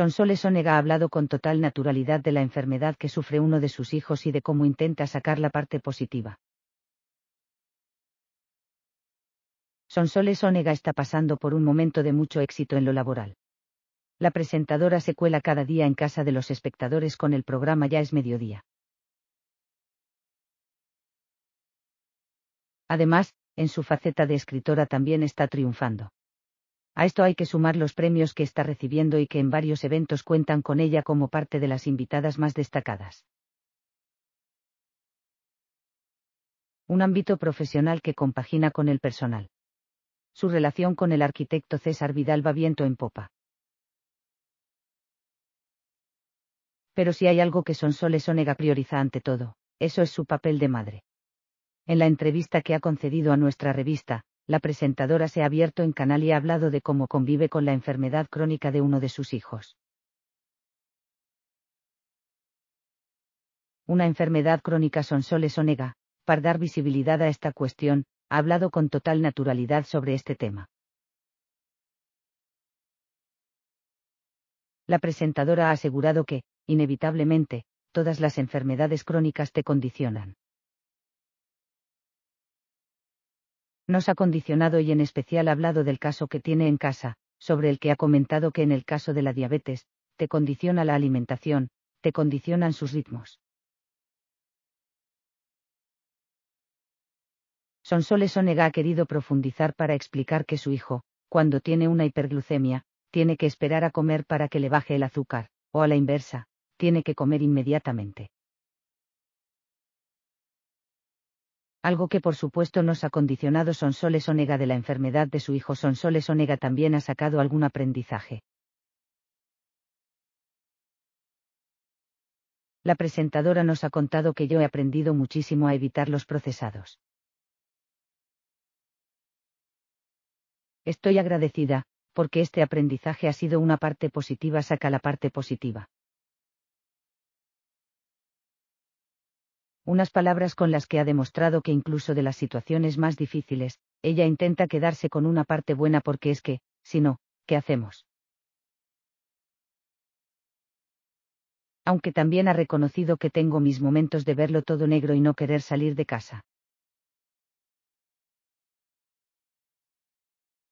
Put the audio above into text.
Sonsoles Onega ha hablado con total naturalidad de la enfermedad que sufre uno de sus hijos y de cómo intenta sacar la parte positiva. Sonsoles Onega está pasando por un momento de mucho éxito en lo laboral. La presentadora se cuela cada día en casa de los espectadores con el programa Ya es mediodía. Además, en su faceta de escritora también está triunfando. A esto hay que sumar los premios que está recibiendo y que en varios eventos cuentan con ella como parte de las invitadas más destacadas. Un ámbito profesional que compagina con el personal. Su relación con el arquitecto César Vidal va viento en popa. Pero si hay algo que Sonsoles Sonega prioriza ante todo, eso es su papel de madre. En la entrevista que ha concedido a nuestra revista, la presentadora se ha abierto en canal y ha hablado de cómo convive con la enfermedad crónica de uno de sus hijos. Una enfermedad crónica son soles nega, para dar visibilidad a esta cuestión, ha hablado con total naturalidad sobre este tema. La presentadora ha asegurado que, inevitablemente, todas las enfermedades crónicas te condicionan. nos ha condicionado y en especial ha hablado del caso que tiene en casa, sobre el que ha comentado que en el caso de la diabetes, te condiciona la alimentación, te condicionan sus ritmos. Sonsoles Onega ha querido profundizar para explicar que su hijo, cuando tiene una hiperglucemia, tiene que esperar a comer para que le baje el azúcar, o a la inversa, tiene que comer inmediatamente. algo que por supuesto nos ha condicionado Sonsoles Onega de la enfermedad de su hijo Sonsoles Onega también ha sacado algún aprendizaje. La presentadora nos ha contado que yo he aprendido muchísimo a evitar los procesados. Estoy agradecida, porque este aprendizaje ha sido una parte positiva saca la parte positiva. unas palabras con las que ha demostrado que incluso de las situaciones más difíciles, ella intenta quedarse con una parte buena porque es que, si no, ¿qué hacemos? Aunque también ha reconocido que tengo mis momentos de verlo todo negro y no querer salir de casa.